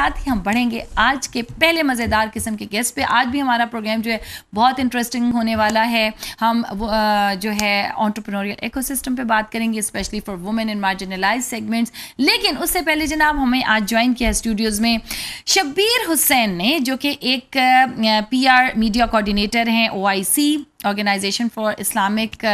साथ ही हम बढ़ेंगे आज के पहले मज़ेदार किस्म के गेस्ट पे आज भी हमारा प्रोग्राम जो है बहुत इंटरेस्टिंग होने वाला है हम जो है ऑन्टरप्रनोरियल इकोसिस्टम पे बात करेंगे specially for women in marginalize segments लेकिन उससे पहले जनाब हमें आज ज्वाइन किया स्टूडियोज़ में शब्बीर हुसैन ने जो कि एक पी मीडिया कोऑर्डिनेटर हैं O organisation for Islamic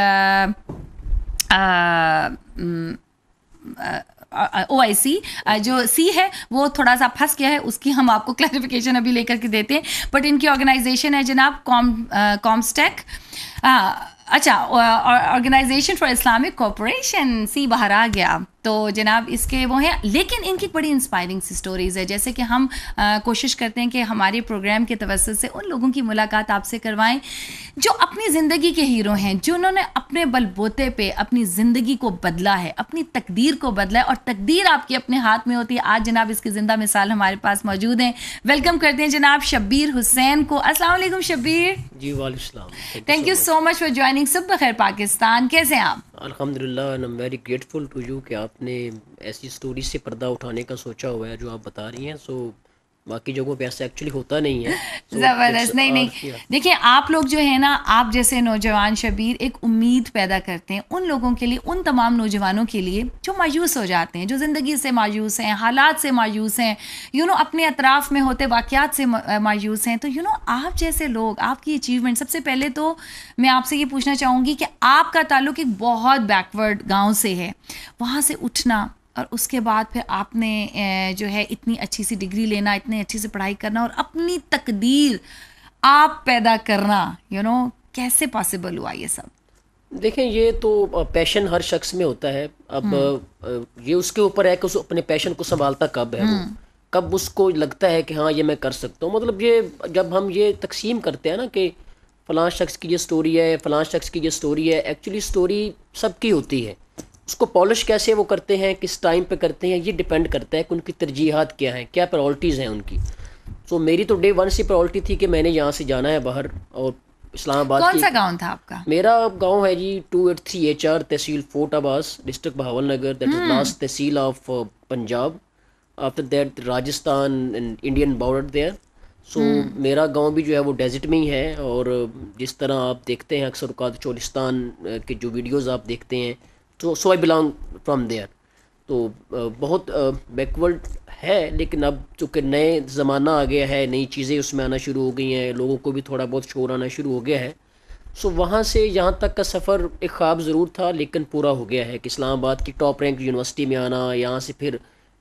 O I C जो सी है वो थोड़ा सा फंस गया है उसकी हम आपको क्लैरिफिकेशन अभी लेकर के देते हैं बट इनकी ऑर्गेनाइजेशन है जनाब कॉम कॉम्स्टेक अच्छा ऑर्गेनाइजेशन फॉर इस्लामिक कॉपरेशन सी बाहर आ गया तो जनाब इसके वो हैं लेकिन इनकी बड़ी इंस्पायरिंग सी स्टोरीज़ है जैसे कि हम आ, कोशिश करते हैं कि हमारे प्रोग्राम के तवसत से उन लोगों की मुलाकात आपसे करवाएं जो अपनी ज़िंदगी के हीरो हैं जिन्होंने अपने बोते पे अपनी ज़िंदगी को बदला है अपनी तकदीर को बदला है और तकदीर आपके अपने हाथ में होती है आज जनाब इसकी ज़िंदा मिसाल हमारे पास मौजूद हैं वेलकम करते हैं जनाब शब्बीर हुसैन को असल शब्बीर जी वाले thank you so much for joining सब बखैर पाकिस्तान कैसे हैं आप अलहमदिल्ला I am very grateful to you कि आप आपने ऐसी स्टोरी से पर्दा उठाने का सोचा हुआ है जो आप बता रही हैं सो बाकी जगहों पे ऐसा एक्चुअली होता नहीं है so ज़बरदस्त नहीं नहीं uh, देखिए आप लोग जो है ना आप जैसे नौजवान शबीर एक उम्मीद पैदा करते हैं उन लोगों के लिए उन तमाम नौजवानों के लिए जो मायूस हो जाते हैं जो ज़िंदगी से मायूस हैं हालात से मायूस हैं यू नो अपने अतराफ़ में होते वाक़ात से मायूस हैं तो यू नो आप जैसे लोग आपकी अचीवमेंट सबसे पहले तो मैं आपसे ये पूछना चाहूँगी कि आपका ताल्लुक एक बहुत बैकवर्ड गाँव से है वहाँ से उठना और उसके बाद फिर आपने जो है इतनी अच्छी सी डिग्री लेना इतनी अच्छी से पढ़ाई करना और अपनी तकदीर आप पैदा करना यू you नो know, कैसे पॉसिबल हुआ ये सब देखें ये तो पैशन हर शख्स में होता है अब हम्म। ये उसके ऊपर है कि उस अपने पैशन को संभालता कब है हम्म। कब उसको लगता है कि हाँ ये मैं कर सकता हूँ मतलब ये जब हम ये तकसीम करते हैं ना कि फ़लां शख्स की ये स्टोरी है फ़लां शख्स की ये स्टोरी है एक्चुअली स्टोरी सबकी होती है उसको पॉलिश कैसे वो करते हैं किस टाइम पे करते हैं ये डिपेंड करता है कि उनकी तरजीहत क्या हैं क्या प्रायोरिटीज़ हैं उनकी तो मेरी तो डे वन से प्रायोरिटी थी कि मैंने यहाँ से जाना है बाहर और इस्लामाबाद कौन सा गांव था आपका मेरा गांव है जी two eight three H R तहसील Fort Abbas district Bahawalnagar that is last tehsil of Punjab after that Rajasthan and Indian border there so मेरा गांव भी जो है वो डेजर्ट में ही है और जिस तरह आप देखते हैं अक्सर उकात चोलिस्तान uh, के जो वीडियोज़ आप देखते हैं तो so I belong from there तो बहुत बैकवर्ड है लेकिन अब चूँकि नए ज़माना आ गया है नई चीज़ें उसमें आना शुरू हो गई हैं लोगों को भी थोड़ा बहुत शोर आना शुरू हो गया है सो वहाँ से यहाँ तक का सफ़र एक ख्वाब ज़रूर था लेकिन पूरा हो गया है कि इस्लामाबाद की टॉप रैंक यूनिवर्सिटी में आना यहाँ से फिर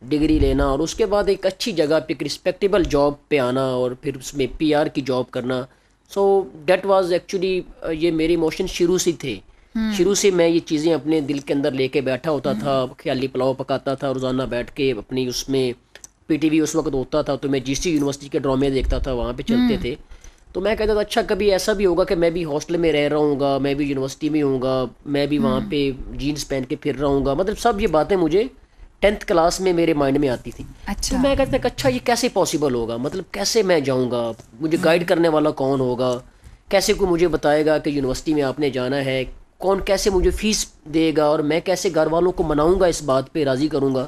डिग्री लेना और उसके बाद एक अच्छी जगह पर एक रिस्पेक्टेबल जॉब पर आना और फिर उसमें आर की जॉब करना सो डेट वॉज एक्चुअली ये मेरी इमोशन शुरू से थे शुरू से मैं ये चीज़ें अपने दिल के अंदर लेके बैठा होता हम्म। था ख्याली पुलाव पकाता था रोज़ाना बैठ के अपनी उसमें पीटीवी उस वक्त होता था तो मैं जीसी यूनिवर्सिटी के ड्रामे देखता था वहाँ पे चलते हम्म। थे तो मैं कहता था अच्छा कभी ऐसा भी होगा कि मैं भी हॉस्टल में रह रहा हूँ मैं भी यूनिवर्सिटी में हूँगा मैं भी वहाँ हम्म। पे जीन्स पहन के फिर रहा हूँ मतलब सब ये बातें मुझे टेंथ क्लास में मेरे माइंड में आती थी अच्छा तो मैं कहता था अच्छा ये कैसे पॉसिबल होगा मतलब कैसे मैं जाऊँगा मुझे गाइड करने वाला कौन होगा कैसे कोई मुझे बताएगा कि यूनिवर्सिटी में आपने जाना है कौन कैसे मुझे फ़ीस देगा और मैं कैसे घर वालों को मनाऊंगा इस बात पे राज़ी करूंगा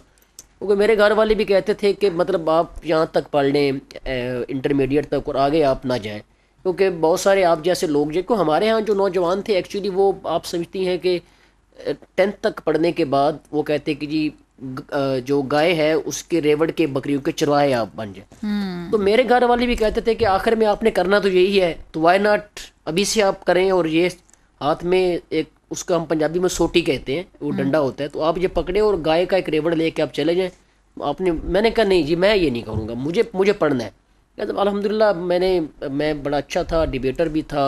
क्योंकि मेरे घर वाले भी कहते थे कि मतलब आप यहाँ तक पढ़ लें इंटरमीडिएट तक और आगे आप ना जाएं क्योंकि बहुत सारे आप जैसे लोग जो हमारे यहाँ जो नौजवान थे एक्चुअली वो आप समझती हैं कि टेंथ तक पढ़ने के बाद वो कहते कि जी जो गाय है उसके रेवड़ के बकरियों के चरवाए आप बन जाए हम्म। तो मेरे घर वाले भी कहते थे कि आखिर में आपने करना तो यही है तो वाई नाट अभी से आप करें और ये हाथ में एक उसका हम पंजाबी में सोटी कहते हैं वो हम्म। डंडा होता है तो आप ये पकड़े और गाय का एक रेवड़ लेके आप चले जाएँ आपने मैंने कहा नहीं जी मैं ये नहीं करूँगा मुझे मुझे पढ़ना है क्या जब अलहमदिल्ला मैंने मैं बड़ा अच्छा था डिबेटर भी था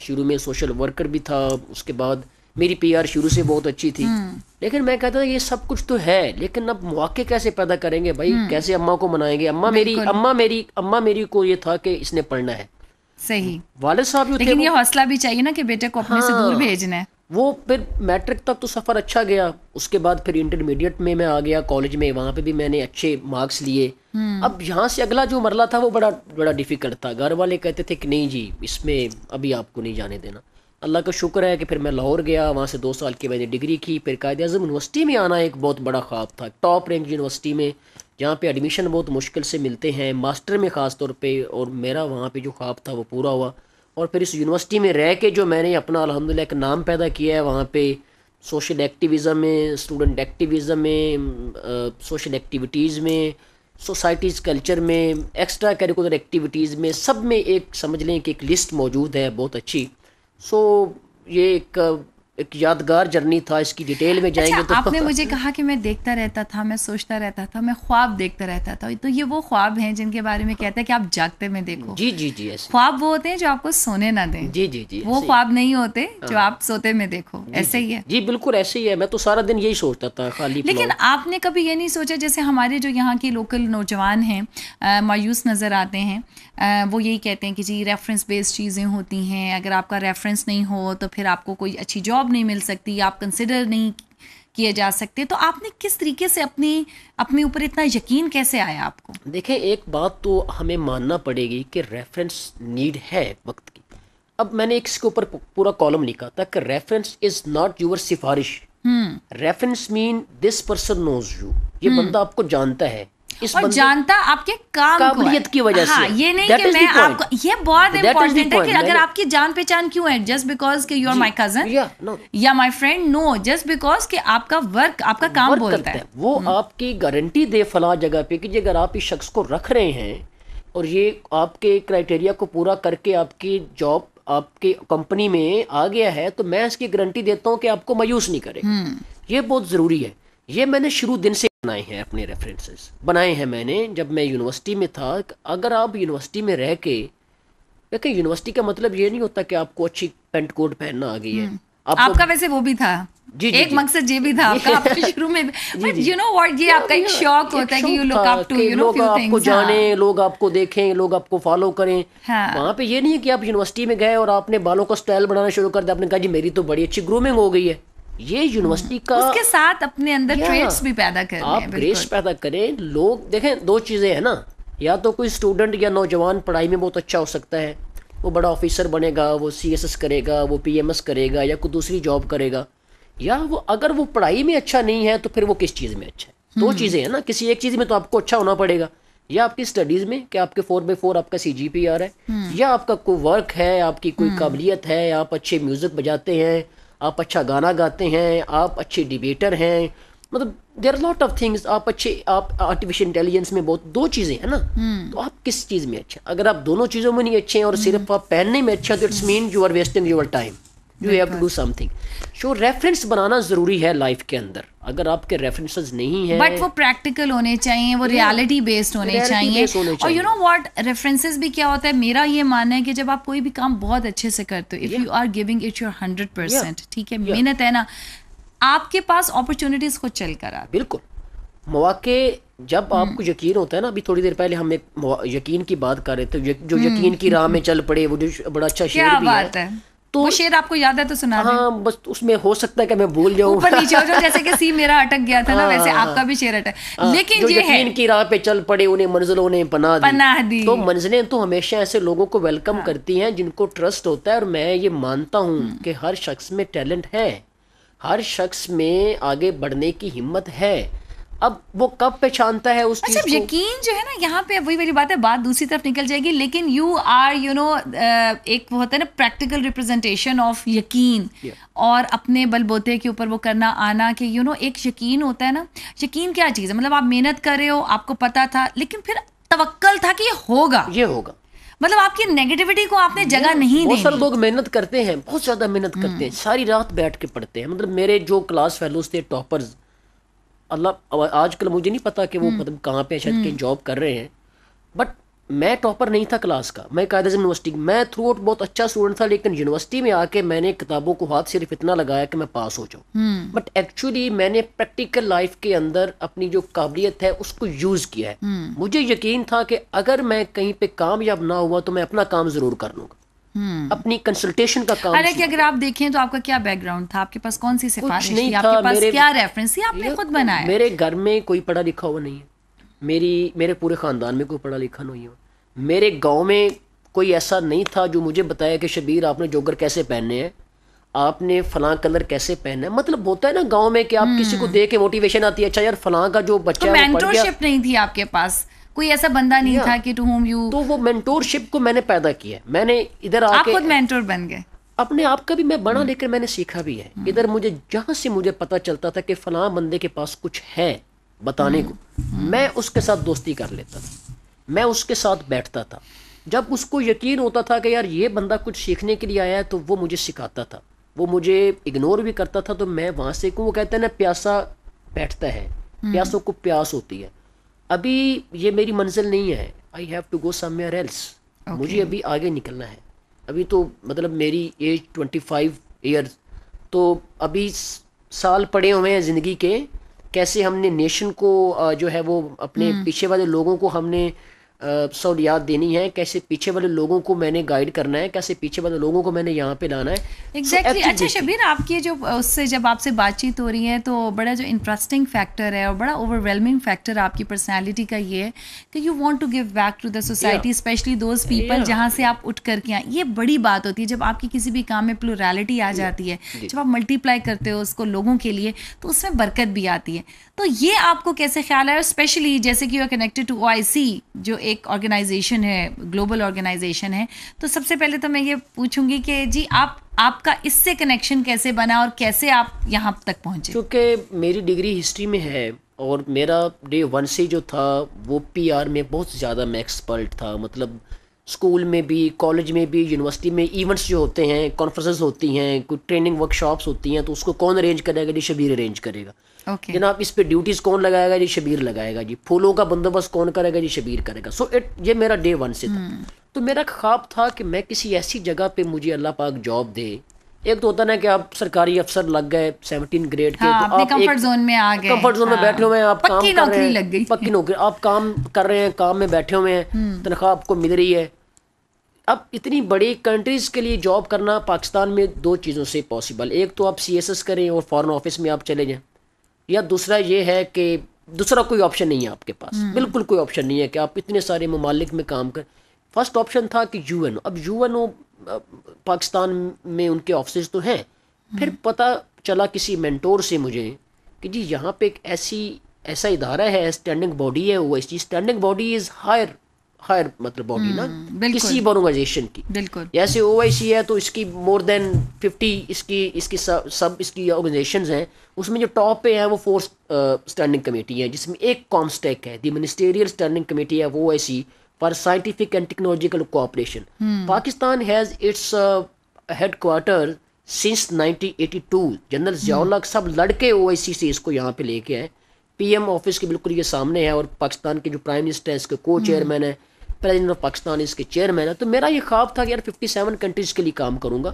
शुरू में सोशल वर्कर भी था उसके बाद मेरी पीआर शुरू से बहुत अच्छी थी हम्म। लेकिन मैं कहता था ये सब कुछ तो है लेकिन अब मौके कैसे पैदा करेंगे भाई हम्म। कैसे अम्मा को मनाएंगे अम्मा मेरी अम्मा मेरी अम्मा मेरी को ये था कि इसने पढ़ना है सही वाले साहब लेकिन ये हौसला भी चाहिए ना कि बेटे को अपने हाँ, से दूर हाँ। भेजना है वो फिर मैट्रिक तक तो सफ़र अच्छा गया उसके बाद फिर इंटरमीडिएट में मैं आ गया कॉलेज में वहाँ पे भी मैंने अच्छे मार्क्स लिए हम्म। अब यहाँ से अगला जो मरला था वो बड़ा बड़ा डिफ़िकल्ट था घर वाले कहते थे कि नहीं जी इसमें अभी आपको नहीं जाने देना अल्लाह का शुक्र है कि फिर मैं लाहौर गया वहाँ से दो साल की मैंने डिग्री की फिर कायद अजम यूनिवर्सिटी में आना एक बहुत बड़ा ख्वाब था टॉप रैंक यूनिवर्सिटी में जहाँ पे एडमिशन बहुत मुश्किल से मिलते हैं मास्टर में ख़ास तौर पे और मेरा वहाँ पे जो ख्वाब था वो पूरा हुआ और फिर इस यूनिवर्सिटी में रह के जो मैंने अपना अलहमदिल्ला एक नाम पैदा किया है वहाँ पे सोशल एक्टिविज़म में स्टूडेंट एक्टिविज़म में सोशल एक्टिविटीज़ में सोसाइटीज़ कल्चर में एक्स्ट्रा करिकुलर एक्टिविटीज़ में सब में एक समझ लें कि एक लिस्ट मौजूद है बहुत अच्छी सो ये एक एक यादगार जर्नी था इसकी डिटेल में अच्छा, जाएंगे अच्छा, तो आपने मुझे कहा कि मैं देखता रहता था मैं सोचता रहता था मैं ख्वाब देखता रहता था तो ये वो ख्वाब हैं जिनके बारे में कहते हैं कि आप जागते में देखो जी जी जी ख्वाब वो होते हैं जो आपको सोने ना दें जी जी जी वो ख्वाब नहीं होते हाँ। जो आप सोते में देखो ऐसे ही है जी बिल्कुल ऐसे ही है मैं तो सारा दिन यही सोचता था खाली लेकिन आपने कभी ये नहीं सोचा जैसे हमारे जो यहाँ के लोकल नौजवान हैं मायूस नजर आते हैं वो यही कहते हैं कि जी रेफरेंस बेस्ड चीज़ें होती हैं अगर आपका रेफरेंस नहीं हो तो फिर आपको कोई अच्छी जॉब नहीं मिल सकती आप कंसिडर नहीं किए जा सकते तो आपने किस तरीके से अपने अपने ऊपर इतना यकीन कैसे आया आपको देखिए एक बात तो हमें मानना पड़ेगी कि रेफरेंस नीड है वक्त की अब मैंने इसके ऊपर पूरा कॉलम लिखा था कि रेफरेंस इज नॉट यूर सिफारिश reference mean this person knows you ये हम्म। बंदा आपको जानता है इस और जानता आपके काम काबिलियत की वजह हाँ, से ये नहीं कि मैं आपको ये बहुत इंपॉर्टेंट है कि अगर आपकी जान पहचान क्यों है जस्ट बिकॉज के यू आर माई कजन या my friend no just because के आपका वर्क आपका काम बोलता है वो हम्म। आपकी गारंटी दे फला जगह पे कि अगर आप इस शख्स को रख रहे हैं और ये आपके क्राइटेरिया को पूरा करके आपकी जॉब आपके कंपनी में आ गया है तो मैं इसकी गारंटी देता हूँ कि आपको मायूस नहीं करेगा हम्म। ये बहुत ज़रूरी है ये मैंने शुरू दिन से बनाए हैं अपने रेफरेंसेस बनाए हैं मैंने जब मैं यूनिवर्सिटी में था अगर आप यूनिवर्सिटी में रह के देखिए यूनिवर्सिटी का मतलब ये नहीं होता कि आपको अच्छी पेंट कोट पहनना आ गई है हम्म। आपको... आपका वैसे वो भी था जी, जी, एक मकसद ये भी था आपका आपने शुरू में बट यू नो व्हाट ये आपका एक शौक होता है कि you look up to you know few things आपको हाँ। जाने लोग आपको देखें लोग आपको फॉलो करें हाँ। वहां पे ये नहीं है कि आप यूनिवर्सिटी में गए और आपने बालों का स्टाइल बनाना शुरू कर दिया आपने कहा जी मेरी तो बड़ी अच्छी ग्रूमिंग हो गई है ये यूनिवर्सिटी का उसके साथ अपने अंदर ट्रेड्स भी पैदा करें आप ग्रेस पैदा करें लोग देखें दो चीज़ें हैं ना या तो कोई स्टूडेंट या नौजवान पढ़ाई में बहुत अच्छा हो सकता है वो बड़ा ऑफिसर बनेगा वो सी एस एस करेगा वो पी एम एस करेगा या कोई दूसरी जॉब करेगा या वो अगर वो पढ़ाई में अच्छा नहीं है तो फिर वो किस चीज़ में अच्छा है दो हम्म। चीज़ें हैं ना किसी एक चीज़ में तो आपको अच्छा होना पड़ेगा या आपकी स्टडीज़ में कि आपके फोर बाई फोर आपका सी जी पी आ रहा है हम्म। या आपका कोई वर्क है आपकी कोई हम्म। काबिलियत है आप अच्छे म्यूज़िक बजाते हैं आप अच्छा गाना गाते हैं आप अच्छे डिबेटर हैं मतलब देर लॉट ऑफ थिंग्स आप अच्छे आप आर्टिफिशियल इंटेलिजेंस में बहुत दो चीज़ें हैं ना हम्म। तो आप किस चीज़ में अच्छे अगर आप दोनों चीज़ों में नहीं अच्छे हैं और सिर्फ हम्म। आप पहनने में अच्छा तो it's mean you are wasting your time you have to do something so reference बनाना ज़रूरी है लाइफ के अंदर अगर आपके रेफरेंसेस नहीं है बट वो प्रैक्टिकल होने चाहिए वो रियलिटी बेस्ड होने चाहिए और यू नो व्हाट रेफरेंसेस भी क्या होता है मेरा ये मानना है कि जब आप कोई भी काम बहुत अच्छे से करते हो if you are giving it your hundred percent ठीक है मेहनत है ना आपके पास अपॉर्चुनिटीज खुद चल कर आ बिल्कुल मौके जब hmm. आपको यकीन होता है ना अभी थोड़ी देर पहले हम एक यकीन की बात कर रहे थे जो hmm. यकीन की राह में hmm. चल पड़े वो जो बड़ा अच्छा शेर भी है तो वो शेर आपको याद है तो सुना हाँ बस उसमें हो सकता है कि मैं भूल जाऊँ ऊपर नीचे हो जाऊँ जैसे कि सी मेरा अटक गया था ना हाँ, वैसे हाँ, आपका भी शेर अटक हाँ, लेकिन ये है इनकी राह पे चल पड़े उन्हें मंजिलों ने बना दी तो मंजिलें तो हमेशा ऐसे लोगों को वेलकम करती हैं जिनको ट्रस्ट होता है और मैं ये मानता हूँ हम्म। कि हर शख्स में टैलेंट है हर शख्स में आगे बढ़ने की हिम्मत है अब वो कब पहचानता है उस अच्छा यकीन जो है ना यहाँ पे वही वाली बात है बात दूसरी तरफ निकल जाएगी लेकिन यू आर यू नो एक वो होता है ना प्रैक्टिकल रिप्रेजेंटेशन ऑफ यकीन और अपने बलबोते के ऊपर वो करना आना कि यू नो एक यकीन होता है ना यकीन क्या चीज़ है मतलब आप मेहनत कर रहे हो आपको पता था लेकिन फिर तवक्ल था कि ये होगा ये होगा मतलब आपकी नेगेटिविटी को आपने जगह नहीं बहुत सारे लोग मेहनत करते हैं बहुत ज्यादा मेहनत करते हैं हम्म। सारी रात बैठ के पढ़ते हैं मतलब मेरे जो क्लास फेलोज थे टॉपर्स अल्लाह आजकल मुझे नहीं पता कि वो मतलब कहाँ पे शायद कहीं जॉब हम्म। कर रहे हैं बट मैं टॉपर नहीं था क्लास का मैं कायदे यूनिवर्सिटी मैं थ्रू आउट बहुत अच्छा स्टूडेंट था लेकिन यूनिवर्सिटी में आके मैंने किताबों को हाथ सिर्फ इतना लगाया कि मैं पास हो जाऊँ बट एक्चुअली मैंने प्रैक्टिकल लाइफ के अंदर अपनी जो काबिलियत है उसको यूज़ किया है हम्म। मुझे यकीन था कि अगर मैं कहीं पर कामयाब ना हुआ तो मैं अपना काम ज़रूर कर लूँगा हम्म। अपनी कंसल्टेशन का काम अरे कि अगर आप देखें तो आपका क्या बैकग्राउंड था आपके पास कौन सी सिफारिश थी आपके पास क्या रेफरेंस थी आपने खुद बनाया मेरे घर में कोई पढ़ा लिखा हुआ नहीं है मेरी मेरे पूरे ख़ानदान में कोई पढ़ा लिखा नहीं हो मेरे गाँव में कोई ऐसा नहीं था जो मुझे बताया कि शबीर आपने जोगर कैसे पहनने हैं आपने फला कलर कैसे पहना है मतलब होता है ना गांव में कि आप किसी को हम्म। देख के मोटिवेशन आती है अच्छा यार फला का जो बच्चा तो है वो पढ़ तो गया। नहीं थी आपके पास कोई ऐसा बंदा नहीं था कि टू होम यू तो वो मेंटोरशिप को मैंने पैदा किया मैंने इधर आप खुद मेंटोर बन गए अपने आप का भी मैं बना हम्म। लेकर मैंने सीखा भी है हम्म। इधर मुझे जहाँ से मुझे पता चलता था कि फलां बंदे के पास कुछ है बताने को हम्म। मैं उसके साथ दोस्ती कर लेता था मैं उसके साथ बैठता था जब उसको यकीन होता था कि यार ये बंदा कुछ सीखने के लिए आया है तो वो मुझे सिखाता था वो मुझे इग्नोर भी करता था तो मैं वहाँ से क्यों वो कहते हैं ना प्यासा बैठता है प्यासों को प्यास होती है अभी ये मेरी मंजिल नहीं है I have to go somewhere else मुझे अभी आगे निकलना है अभी तो मतलब मेरी एज ट्वेंटी फाइव ईयर तो अभी साल पड़े हुए हैं ज़िंदगी के कैसे हमने नेशन को जो है वो अपने हम्म। पीछे वाले लोगों को हमने सहूलियात देनी है कैसे पीछे वाले लोगों को मैंने गाइड करना है कैसे पीछे वाले लोगों को मैंने यहाँ पे लाना है एग्जैक्टली exactly. so, अच्छा शबीर आपकी जो उससे जब आपसे बातचीत हो रही है तो बड़ा जो इंटरेस्टिंग फैक्टर है और बड़ा ओवरवेलमिंग फैक्टर आपकी पर्सनैलिटी का ये है कि you want to give back to the society specially those people जहाँ से आप उठ करके आए ये बड़ी बात होती है जब आपकी किसी भी काम में प्लोरलिटी आ जाती है जब आप मल्टीप्लाई करते हो उसको लोगों के लिए तो उसमें बरकत भी आती है तो ये आपको कैसे ख्याल है स्पेशली जैसे कि यू आर कनेक्टेड टू ओ जो एक ऑर्गेनाइजेशन है ग्लोबल ऑर्गेनाइजेशन है तो सबसे पहले तो मैं ये पूछूंगी कि जी आप आपका इससे कनेक्शन कैसे बना और कैसे आप यहाँ तक पहुँचे क्योंकि मेरी डिग्री हिस्ट्री में है और मेरा डे वन से जो था वो पीआर में बहुत ज़्यादा मैं एक्सपर्ट था मतलब स्कूल में भी कॉलेज में भी यूनिवर्सिटी में इवेंट्स जो होते हैं कॉन्फ्रेंसेस होती हैं कोई ट्रेनिंग वर्कशॉप्स होती हैं तो उसको कौन अरेंज करेगा जी शबीर अरेंज करेगा okay. जनाब इस पे ड्यूटीज़ कौन लगाएगा जी शबीर लगाएगा जी फूलों का बंदोबस्त कौन करेगा जी शबीर करेगा सो so इट ये मेरा डे वन से था hmm. तो मेरा ख्वाब था कि मैं किसी ऐसी जगह पर मुझे अल्लाह पाक जॉब दे एक तो होता ना कि आप सरकारी अफसर लग गए सेवनटीन ग्रेड के हाँ, तो आप कंफर्ट जोन में आ गए कंफर्ट जोन में हाँ। बैठे हुए हैं आप काम कर रहे हैं पक्की नौकरी आप काम कर रहे हैं काम में बैठे हुए हैं hmm. तनख्वाह आपको मिल रही है अब इतनी बड़ी कंट्रीज़ के लिए जॉब करना पाकिस्तान में दो चीज़ों से पॉसिबल एक तो आप सीएसएस करें और फॉरेन ऑफिस में आप चले जाएं या दूसरा ये है कि दूसरा कोई ऑप्शन नहीं है आपके पास हम्म। बिल्कुल कोई ऑप्शन नहीं है कि आप इतने सारे ममालिक में काम करें फर्स्ट ऑप्शन था कि यू अब यू पाकिस्तान में उनके ऑफिस तो हैं हम्म। फिर पता चला किसी मैंटोर से मुझे कि जी यहाँ पे एक ऐसी ऐसा इदारा है स्टैंडिंग बॉडी है वो इसकी standing body is higher higher मतलब बॉडी ना हम्म, किसी भी ऑर्गेनाइजेशन की बिल्कुल जैसे ओ है तो इसकी मोर देन फिफ्टी इसकी इसकी सब, सब इसकी ऑर्गेनाइजेशन हैं उसमें जो टॉप पे है वो फोर स्टैंडिंग कमेटी है जिसमें एक कॉमस्टेक है दी मिनिस्टेरियल स्टैंडिंग कमेटी है वो I for scientific and technological cooperation Pakistan has its headquarter since 1982 general Ziaullah सब लड़के ओ से इसको यहाँ पे लेके आए पीएम ऑफिस के बिल्कुल ये सामने है और पाकिस्तान के जो प्राइम मिनिस्टर हैं इसके को चेयरमैन है प्रेजिडेंट ऑफ पाकिस्तान इसके चेयरमैन है तो मेरा ये ख्वाब था कि यार 57 कंट्रीज के लिए काम करूंगा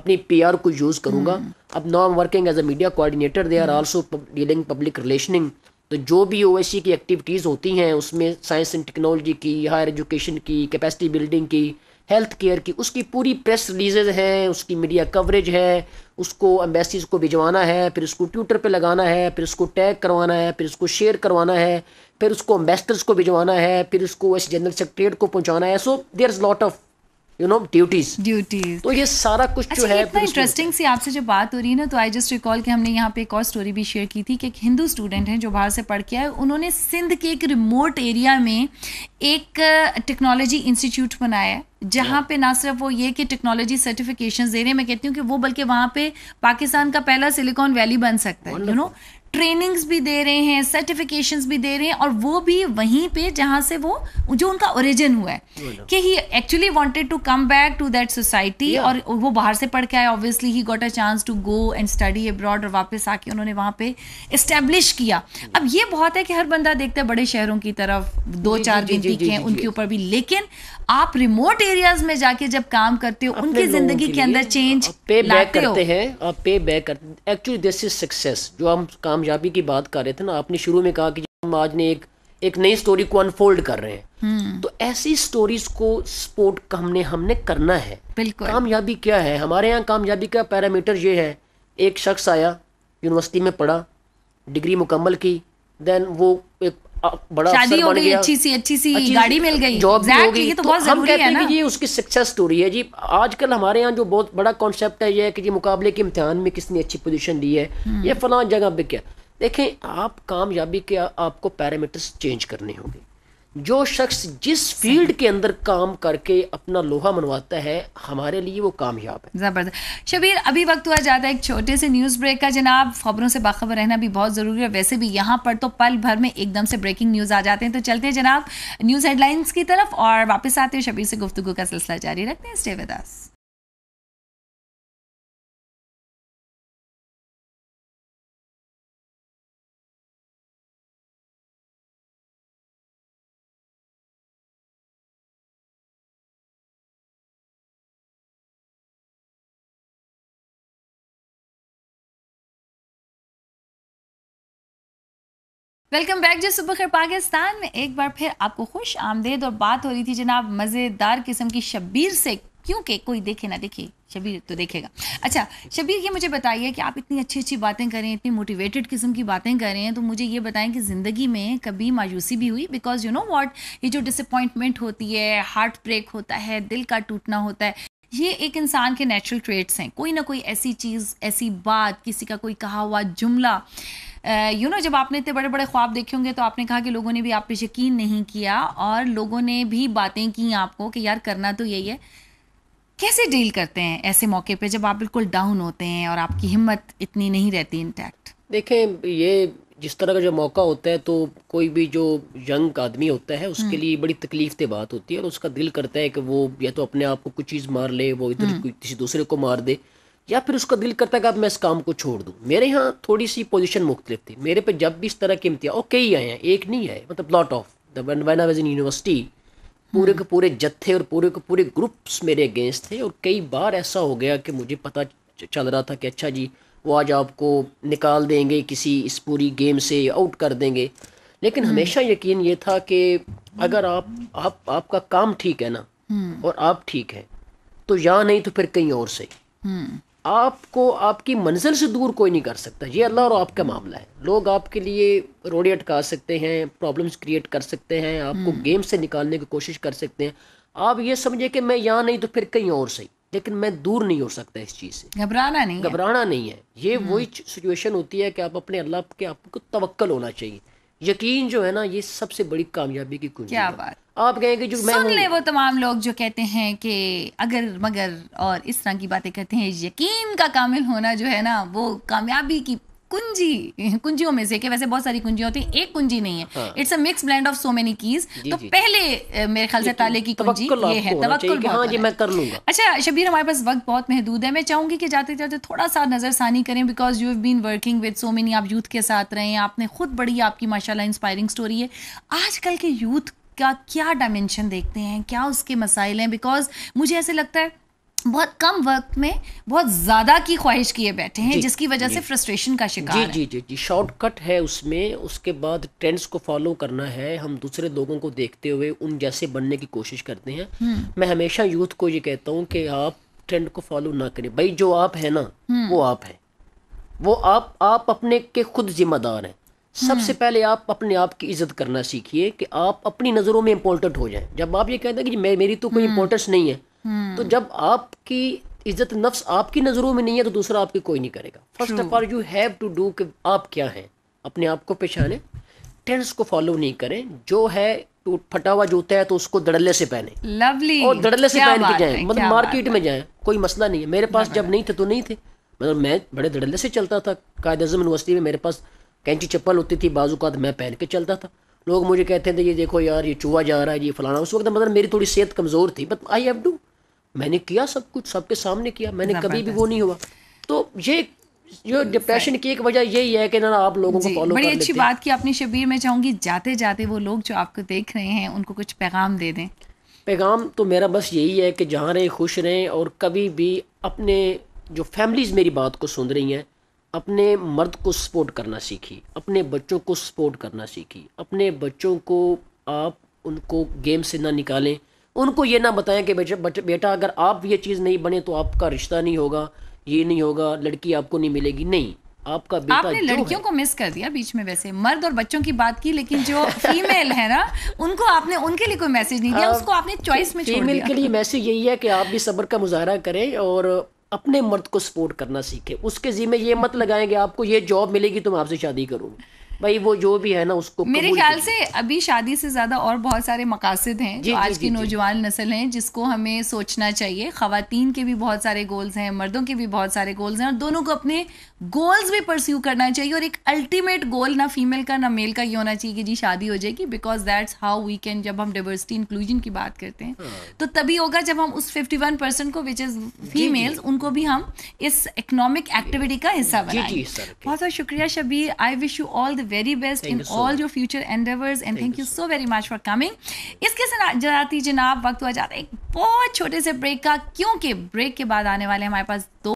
अपनी पीआर को यूज़ करूंगा अब now working as a media coordinator they are also dealing public relationing तो जो भी ओ की एक्टिविटीज़ होती हैं उसमें साइंस एंड टेक्नोलॉजी की हायर एजुकेशन की कैपेसिटी बिल्डिंग की हेल्थ केयर की उसकी पूरी प्रेस रिलीजेज हैं उसकी मीडिया कवरेज है उसको एम्बेसीज को भिजवाना है फिर उसको ट्विटर पे लगाना है फिर उसको टैग करवाना है फिर उसको शेयर करवाना है फिर उसको अम्बेसडर्स को भिजवाना है फिर उसको वैसे जनरल सेक्रेटरीट को पहुंचाना है so there is lot of you know duties duties तो ये सारा कुछ अच्छा, जो है इंटरेस्टिंग सी आपसे जब बात हो रही है ना तो आई जस्ट रिकॉल कि हमने यहाँ पे एक और स्टोरी भी शेयर की थी कि एक हिंदू स्टूडेंट हैं जो बाहर से पढ़ के आए उन्होंने सिंध के एक रिमोट एरिया में एक टेक्नोलॉजी इंस्टीट्यूट बनाया है जहाँ पे ना सिर्फ वो ये कि टेक्नोलॉजी सर्टिफिकेशन दे रहे हैं मैं कहती हूँ कि वो बल्कि वहाँ पे पाकिस्तान का पहला सिलिकॉन वैली बन सकता है यू नो ट्रेनिंग्स भी दे रहे हैं सर्टिफिकेशंस भी दे रहे हैं और वो भी वहीं पे जहाँ से वो जो उनका ओरिजिन हुआ है कि he actually wanted to come back to that society और वो बाहर से पढ़ के आए obviously he got a chance to go and study abroad और वापस आके उन्होंने वहाँ पे इस्टेब्लिश किया hmm. अब ये बहुत है कि हर बंदा देखता है बड़े शहरों की तरफ दो जी, चार दिन टीके हैं उनके ऊपर भी लेकिन आप रिमोट एरियाज में जाके जब काम करते हो उनकी जिंदगी के अंदर चेंज पे बैक करते हैं और पे बैक करते हैं एक्चुअली दिस इज सक्सेस जो हम काम कामयाबी की बात कर रहे थे ना आपने शुरू में कहा कि हम आज ने एक एक नई स्टोरी को अनफोल्ड कर रहे हैं हम्म। तो ऐसी स्टोरीज को सपोर्ट हमने हमने करना है कामयाबी क्या है हमारे यहाँ कामयाबी का पैरामीटर ये है एक शख्स आया यूनिवर्सिटी में पढ़ा डिग्री मुकम्मल की देन वो बड़ा शादी हो गई अच्छी सी अच्छी सी अच्छी गाड़ी मिल गई जॉब exactly, हो गई तो, तो हम कहते हैं कि उसकी सक्सेस स्टोरी है जी आजकल हमारे यहाँ जो बहुत बड़ा कॉन्सेप्ट है ये है कि जी मुकाबले के इम्तिहान में किसने अच्छी पोजीशन ली है हम्म। ये फलां जगह पे क्या देखें आप कामयाबी के आपको पैरामीटर्स चेंज करने होंगे जो शख्स जिस फील्ड के अंदर काम करके अपना लोहा मनवाता है हमारे लिए वो कामयाब है ज़बरदस्त शबीर अभी वक्त हुआ जाता है एक छोटे से न्यूज़ ब्रेक का जनाब खबरों से बाखबर रहना भी बहुत ज़रूरी है वैसे भी यहाँ पर तो पल भर में एकदम से ब्रेकिंग न्यूज़ आ जाते हैं तो चलते हैं जनाब न्यूज़ हेडलाइंस की तरफ और वापस आते हैं शबीर से गुफ्तु का सिलसिला जारी रखते हैं स्टेवेदास वेलकम बैक जो सुबह पाकिस्तान में एक बार फिर आपको खुश आमदेद और बात हो रही थी जनाब मज़ेदार किस्म की शब्बीर से क्योंकि कोई देखे ना देखे शबीर तो देखेगा अच्छा शबीर ये मुझे बताइए कि आप इतनी अच्छी अच्छी बातें करें इतनी मोटिवेटेड किस्म की बातें करें तो मुझे ये बताएं कि ज़िंदगी में कभी मायूसी भी हुई बिकॉज यू नो वॉट ये जो डिसअपॉइंटमेंट होती है हार्ट ब्रेक होता है दिल का टूटना होता है ये एक इंसान के नेचुरल ट्रेट्स हैं कोई ना कोई ऐसी चीज़ ऐसी बात किसी का कोई कहा हुआ जुमला यू नो जब आपने इतने बड़े बड़े ख्वाब देखे होंगे तो आपने कहा कि लोगों ने भी आप पे यकीन नहीं किया और लोगों ने भी बातें की आपको कि यार करना तो यही है कैसे डील करते हैं ऐसे मौके पे जब आप बिल्कुल डाउन होते हैं और आपकी हिम्मत इतनी नहीं रहती इंटैक्ट देखें ये जिस तरह का जो मौका होता है तो कोई भी जो यंग आदमी होता है उसके हम्म। लिए बड़ी तकलीफ दे बात होती है और उसका दिल करता है कि वो या तो अपने आप को कुछ चीज़ मार ले वो इधर हम्म। किसी दूसरे को मार दे या फिर उसका दिल करता है कि अब मैं इस काम को छोड़ दूँ मेरे यहाँ थोड़ी सी पोजिशन मुख्तलिफ थी मेरे पे जब भी इस तरह के इम्तिया और कई आए हैं एक नहीं आए मतलब lot of when I in university पूरे के पूरे जत्थे और पूरे के पूरे ग्रुप्स मेरे अगेंस्ट थे और कई बार ऐसा हो गया कि मुझे पता चल रहा था कि अच्छा जी वो आज आपको निकाल देंगे किसी इस पूरी गेम से आउट कर देंगे लेकिन हम्म। हमेशा यकीन ये था कि हम्म। अगर आप आप आपका काम ठीक है ना हम्म। और आप ठीक हैं तो या नहीं तो फिर कहीं और से आपको आपकी मंजिल से दूर कोई नहीं कर सकता ये अल्लाह और आपका मामला है लोग आपके लिए रोड़े अटका सकते हैं प्रॉब्लम्स क्रिएट कर सकते हैं आपको गेम हम्म। से निकालने की कोशिश कर सकते हैं आप ये समझे कि मैं यहाँ नहीं तो फिर कहीं और सही लेकिन मैं दूर नहीं हो सकता इस चीज़ से घबराना नहीं घबराना नहीं है ये हम्म। वही सिचुएशन होती है कि आप अपने अल्लाह के आपको तवक्ल होना चाहिए यकीन जो है ना ये सबसे बड़ी कामयाबी की कुंजी क्या बात आप कहेंगे जो मैं सुन ले वो तमाम लोग जो कहते हैं कि अगर मगर और इस तरह की बातें कहते हैं यकीन का कामिल होना जो है ना वो कामयाबी की कुंजी कुंजियों में से कि वैसे बहुत सारी कुंजियां होती है एक कुंजी नहीं है इट्स हाँ। तो a mix blend of so many keys तो पहले मेरे ख्याल से तो ताले की कुंजी ये है तवक्कुल हां जी मैं कर लूंगा अच्छा शबीर हमारे पास वक्त बहुत महदूद है मैं चाहूंगी कि जाते जाते थोड़ा सा नजरसानी करें because you have been working with so many आप यूथ के साथ रहे हैं आपने खुद बड़ी आपकी माशाला इंस्पायरिंग स्टोरी है आजकल के यूथ का क्या डायमेंशन देखते हैं क्या उसके मसाइल हैं बिकॉज मुझे ऐसे लगता है बहुत कम वक्त में बहुत ज़्यादा की ख्वाहिश किए बैठे हैं जिसकी वजह से फ्रस्ट्रेशन का शिकार जी जी जी जी शॉर्टकट है उसमें उसके बाद ट्रेंड्स को फॉलो करना है हम दूसरे लोगों को देखते हुए उन जैसे बनने की कोशिश करते हैं हम्म। मैं हमेशा यूथ को ये कहता हूँ कि आप ट्रेंड को फॉलो ना करें भाई जो आप है ना हम्म। वो आप है वो आप आप अपने के खुद जिम्मेदार हैं सबसे हम्म। पहले आप अपने आप की इज्जत करना सीखिए कि आप अपनी नज़रों में इंपॉर्टेंट हो जाए जब आप ये कहते हैं कि मेरी तो कोई इंपॉर्टेंस नहीं है तो जब आपकी इज्जत नफ्स आपकी नज़रों में नहीं है तो दूसरा आपकी कोई नहीं करेगा first of all you have to do कि आप क्या हैं अपने आप को पहचाने ट्रेंड्स को फॉलो नहीं करें जो है टूट तो फटा हुआ जूता है तो उसको धड़ल्ले से पहने लवली और धड़ल्ले से पहन के जाए मतलब मार्केट में जाए कोई मसला नहीं है मेरे पास जब नहीं थे तो नहीं थे मतलब मैं बड़े धड़ल्ले से चलता था कायद अजम यूनिवर्सिटी में मेरे पास कैंची चप्पल होती थी बाजू का मैं पहन के चलता था लोग मुझे कहते थे ये देखो यार ये चूहा जा रहा है ये फलाना उस वक्त मतलब मेरी थोड़ी सेहत कमज़ोर थी बट आई हैव टू मैंने किया सब कुछ सबके सामने किया मैंने कभी भी वो नहीं हुआ तो ये जो डिप्रेशन की एक वजह यही है कि ना आप लोगों को फॉलो बड़ी अच्छी बात की अपनी शबीर में चाहूंगी जाते जाते वो लोग जो आपको देख रहे हैं उनको कुछ पैगाम दे दें पैगाम तो मेरा बस यही है कि जहाँ रहें खुश रहें और कभी भी अपने जो फैमिलीज़ मेरी बात को सुन रही हैं अपने मर्द को सपोर्ट करना सीखी अपने बच्चों को सपोर्ट करना सीखी अपने बच्चों को आप उनको गेम से ना निकालें उनको ये ना बताएं कि बेटा बेटा अगर आप ये चीज़ नहीं बने तो आपका रिश्ता नहीं होगा ये नहीं होगा लड़की आपको नहीं मिलेगी नहीं आपका बेटा आपने लड़कियों को मिस कर दिया बीच में वैसे मर्द और बच्चों की बात की लेकिन जो फीमेल है ना उनको आपने उनके लिए कोई मैसेज नहीं दिया हाँ, उसको आपने चॉइस में फीमेल के लिए मैसेज यही है कि आप भी सब्र का मुजाहरा करें और अपने मर्द को सपोर्ट करना सीखें उसके जिम्मे ये मत लगाएं कि आपको ये जॉब मिलेगी तो मैं आपसे शादी करूँगी भाई वो जो भी है ना उसको मेरे ख्याल से अभी शादी से ज़्यादा और बहुत सारे मकासद हैं जो आज की नौजवान नस्ल है जिसको हमें सोचना चाहिए खातन के भी बहुत सारे गोल्स हैं मर्दों के भी बहुत सारे गोल्स हैं और दोनों को अपने गोल्स भी परस्यू करना चाहिए और एक अल्टीमेट गोल ना फीमेल का ना मेल का ये होना चाहिए कि जी शादी हो जाएगी because that's how we can जब हम डाइवर्सिटी इंक्लूजन की बात करते हैं हाँ। तो तभी होगा जब हम उस फिफ्टी वन परसेंट को विच इज़ फीमेल्स उनको भी हम इस इकोनॉमिक एक्टिविटी का हिस्सा बनाए बहुत बहुत शुक्रिया Shabbir I wish you all the very best in all your future endeavours and thank you so very much for coming इसके साथ जनाब वक्त हुआ जाता है एक बहुत छोटे से ब्रेक का क्योंकि ब्रेक के बाद आने वाले हमारे पास दो